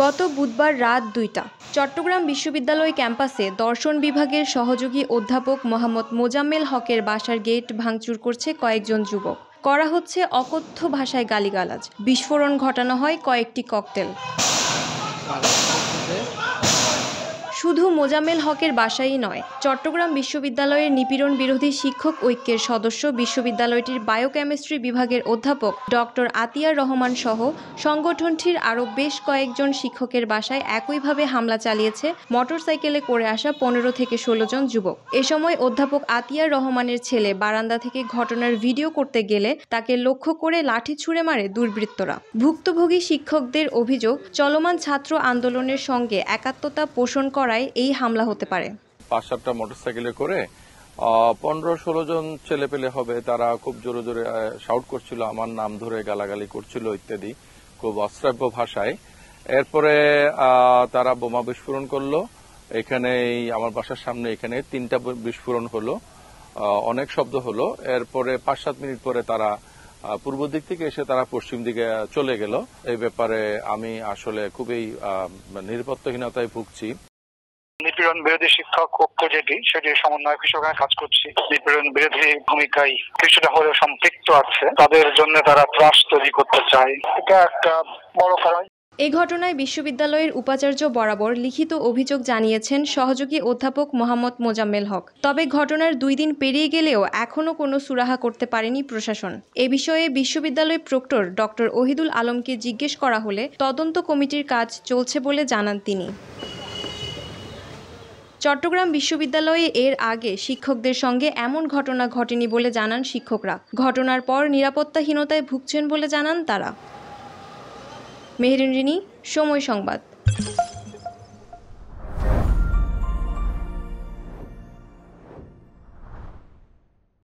গত বুধবার রাত দুইটা চট্টগ্রাম বিশ্ববিদ্যালয় ক্যাম্পাসে দর্শন বিভাগের সহযোগী অধ্যাপক মোহাম্মদ মোজাম্মেল হকের বাসার গেট ভাঙচুর করছে কয়েকজন যুবক করা হচ্ছে অকথ্য ভাষায় গালিগালাজ বিস্ফোরণ ঘটানো হয় কয়েকটি ককটেল শুধু মোজামেল হকের বাসাই নয় চট্টগ্রাম বিশ্ববিদ্যালয়ের নিপীড়ন বিরোধী শিক্ষক ঐক্যের সদস্য বিশ্ববিদ্যালয়টির বায়োকেমিস্ট্রি বিভাগের অধ্যাপক ডক্টর আতিয়ার রহমান সহ সংগঠনটির আরও বেশ কয়েকজন শিক্ষকের বাসায় একইভাবে হামলা চালিয়েছে মোটরসাইকেলে করে আসা পনেরো থেকে ষোলো জন যুবক এ সময় অধ্যাপক আতিয়ার রহমানের ছেলে বারান্দা থেকে ঘটনার ভিডিও করতে গেলে তাকে লক্ষ্য করে লাঠি ছুড়ে মারে দুর্বৃত্তরা ভুক্তভোগী শিক্ষকদের অভিযোগ চলমান ছাত্র আন্দোলনের সঙ্গে একাত্মতা পোষণ করা করায় এই হামলা হতে পারে পাঁচ সাতটা মোটরসাইকেলে করে পনেরো ষোলো জন ছেলে পেলে হবে তারা খুব জোরে জোরে শাউট করছিল আমার নাম ধরে গালাগালি করছিল ইত্যাদি খুব অশ্রাব্য ভাষায় এরপরে তারা বোমা বিস্ফোরণ করলো এখানে আমার বাসার সামনে এখানে তিনটা বিস্ফোরণ হলো অনেক শব্দ হলো এরপরে পাঁচ সাত মিনিট পরে তারা পূর্ব দিক থেকে এসে তারা পশ্চিম দিকে চলে গেল এই ব্যাপারে আমি আসলে খুবই নিরাপত্তাহীনতায় ভুগছি নিপীড়ন বিরোধী শিক্ষক ঐক্য যেটি সেটি সমন্বয় হিসেবে কাজ করছি নিপীড়ন বিরোধী ভূমিকায় কিছুটা হলেও সম্পৃক্ত আছে তাদের জন্য তারা ত্রাস তৈরি করতে চায় এটা একটা বড় কারণ এ ঘটনায় বিশ্ববিদ্যালয়ের উপাচার্য বরাবর লিখিত অভিযোগ জানিয়েছেন সহযোগী অধ্যাপক মোহাম্মদ মোজাম্মেল হক তবে ঘটনার দুই দিন পেরিয়ে গেলেও এখনও কোনো সুরাহা করতে পারেনি প্রশাসন এ বিষয়ে বিশ্ববিদ্যালয় প্রক্টর ডক্টর ওহিদুল আলমকে জিজ্ঞেস করা হলে তদন্ত কমিটির কাজ চলছে বলে জানান তিনি চট্টগ্রাম বিশ্ববিদ্যালয়ে এর আগে শিক্ষকদের সঙ্গে এমন ঘটনা ঘটেনি বলে জানান শিক্ষকরা ঘটনার পর নিরাপত্তাহীনতায় ভুগছেন বলে জানান তারা মেহরিন সময় সংবাদ